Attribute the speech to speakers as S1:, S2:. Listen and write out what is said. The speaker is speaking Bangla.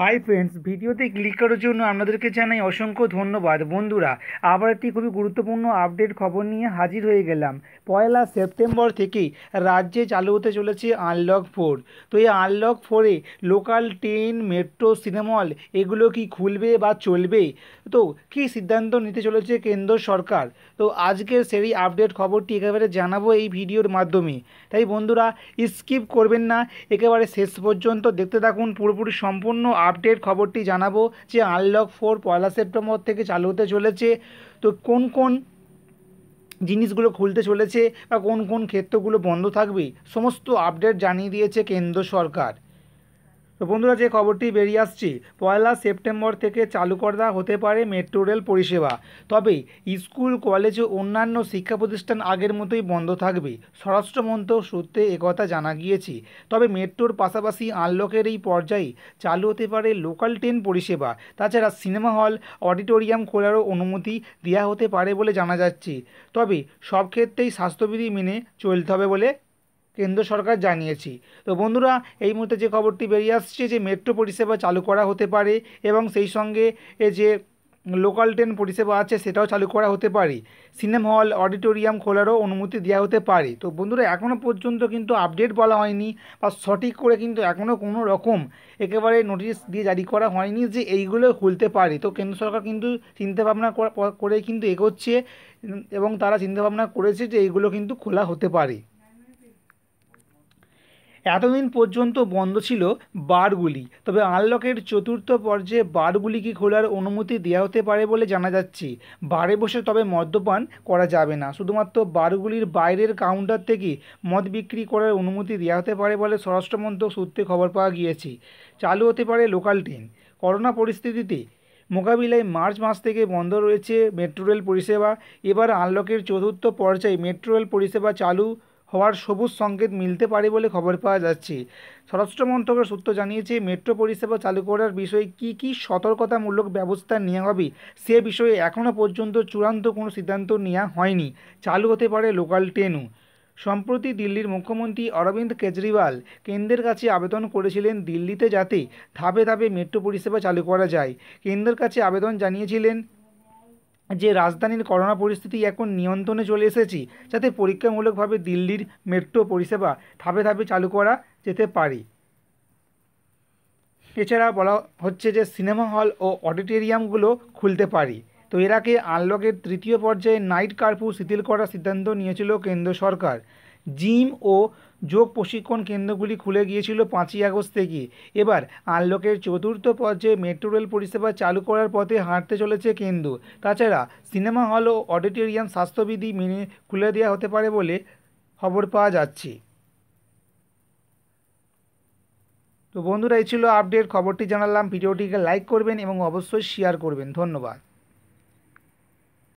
S1: হাই ফ্রেন্ডস ভিডিওতে ক্লিক করার জন্য আপনাদেরকে জানাই অসংখ্য ধন্যবাদ বন্ধুরা আবার একটি খুবই গুরুত্বপূর্ণ আপডেট খবর নিয়ে হাজির হয়ে গেলাম পয়লা সেপ্টেম্বর থেকেই রাজ্যে চালু হতে চলেছে আনলক ফোর তো এই আনলক ফোরে লোকাল ট্রেন মেট্রো সিনেমল এগুলো কি খুলবে বা চলবে তো কি সিদ্ধান্ত নিতে চলেছে কেন্দ্র সরকার তো আজকের সেই আপডেট খবরটি একেবারে জানাবো এই ভিডিওর মাধ্যমে তাই বন্ধুরা স্কিপ করবেন না একেবারে শেষ পর্যন্ত দেখতে থাকুন পুরোপুরি সম্পূর্ণ আপডেট খবরটি জানাবো যে আনলক ফোর পয়লা সেপ্টেম্বর থেকে চালু হতে চলেছে তো কোন কোন জিনিসগুলো খুলতে চলেছে বা কোন কোন ক্ষেত্রগুলো বন্ধ থাকবে সমস্ত আপডেট জানিয়ে দিয়েছে কেন্দ্র সরকার তো বন্ধুরা যে খবরটি বেরিয়ে আসছে পয়লা সেপ্টেম্বর থেকে চালু করা হতে পারে মেট্রো রেল পরিষেবা তবে স্কুল কলেজ ও অন্যান্য শিক্ষা প্রতিষ্ঠান আগের মতোই বন্ধ থাকবে স্বরাষ্ট্রমন্ত্রক সূত্রে একথা জানা গিয়েছে তবে মেট্রোর পাশাপাশি আনলকের এই পর্যায়ে চালু হতে পারে লোকাল ট্রেন পরিষেবা তাছাড়া সিনেমা হল অডিটোরিয়াম খোলারও অনুমতি দেওয়া হতে পারে বলে জানা যাচ্ছে তবে সব ক্ষেত্রেই স্বাস্থ্যবিধি মেনে চলতে হবে বলে কেন্দ্র সরকার জানিয়েছি তো বন্ধুরা এই মুহূর্তে যে খবরটি বেরিয়ে আসছে যে মেট্রো পরিষেবা চালু করা হতে পারে এবং সেই সঙ্গে যে লোকাল ট্রেন পরিষেবা আছে সেটাও চালু করা হতে পারে সিনেমা হল অডিটোরিয়াম খোলারও অনুমতি দেওয়া হতে পারে তো বন্ধুরা এখনও পর্যন্ত কিন্তু আপডেট বলা হয়নি বা সঠিক করে কিন্তু এখনও কোনো রকম একেবারে নোটিশ দিয়ে জারি করা হয়নি যে এইগুলো খুলতে পারে তো কেন্দ্র সরকার কিন্তু চিন্তাভাবনা করে কিন্তু এগোচ্ছে এবং তারা চিন্তাভাবনা করেছে যে এইগুলো কিন্তু খোলা হতে পারে এতদিন পর্যন্ত বন্ধ ছিল বারগুলি তবে আনলকের চতুর্থ পর্যায়ে বারগুলি কি খোলার অনুমতি দেওয়া হতে পারে বলে জানা যাচ্ছে বারে বসে তবে মদ্যপান করা যাবে না শুধুমাত্র বারগুলির বাইরের কাউন্টার থেকে মদ বিক্রি করার অনুমতি দেওয়া হতে পারে বলে স্বরাষ্ট্রমন্ত্রক সূত্রে খবর পাওয়া গিয়েছে চালু হতে পারে লোকাল ট্রেন করোনা পরিস্থিতিতে মোকাবিলায় মার্চ মাস থেকে বন্ধ রয়েছে মেট্রো রেল পরিষেবা এবার আনলকের চতুর্থ পর্যায়ে মেট্রো রেল পরিষেবা চালু হওয়ার সবুজ সংকেত মিলতে পারে বলে খবর পাওয়া যাচ্ছে স্বরাষ্ট্র মন্ত্রকের সূত্র জানিয়েছে মেট্রো পরিষেবা চালু করার বিষয়ে কি কি সতর্কতামূলক ব্যবস্থা নেওয়া হবে সে বিষয়ে এখনও পর্যন্ত চূড়ান্ত কোনো সিদ্ধান্ত নেওয়া হয়নি চালু হতে পারে লোকাল ট্রেনও সম্প্রতি দিল্লির মুখ্যমন্ত্রী অরবিন্দ কেজরিওয়াল কেন্দ্রের কাছে আবেদন করেছিলেন দিল্লিতে যাতে ধাপে ধাপে মেট্রো পরিষেবা চালু করা যায় কেন্দ্রের কাছে আবেদন জানিয়েছিলেন যে রাজধানীর করোনা পরিস্থিতি এখন নিয়ন্ত্রণে চলে এসেছি যাতে পরীক্ষামূলকভাবে দিল্লির মেট্রো পরিষেবা ধাপে ধাপে চালু করা যেতে পারে এছাড়া বলা হচ্ছে যে সিনেমা হল ও অডিটোরিয়ামগুলো খুলতে পারি তো এর আগে আনলকের তৃতীয় পর্যায়ে নাইট কার্ফিউ শিথিল করার সিদ্ধান্ত নিয়েছিল কেন্দ্র সরকার জিম ও যোগ প্রশিক্ষণ কেন্দ্রগুলি খুলে গিয়েছিল পাঁচই আগস্ট থেকে এবার আনলকের চতুর্থ পর্যায়ে মেট্রো রেল পরিষেবা চালু করার পথে হাঁটতে চলেছে কেন্দ্র তাছাড়া সিনেমা হল ও অডিটোরিয়াম স্বাস্থ্যবিধি মেনে খুলে দেওয়া হতে পারে বলে খবর পাওয়া যাচ্ছে তো বন্ধুরা এই ছিল আপডেট খবরটি জানালাম ভিডিওটিকে লাইক করবেন এবং অবশ্যই শেয়ার করবেন ধন্যবাদ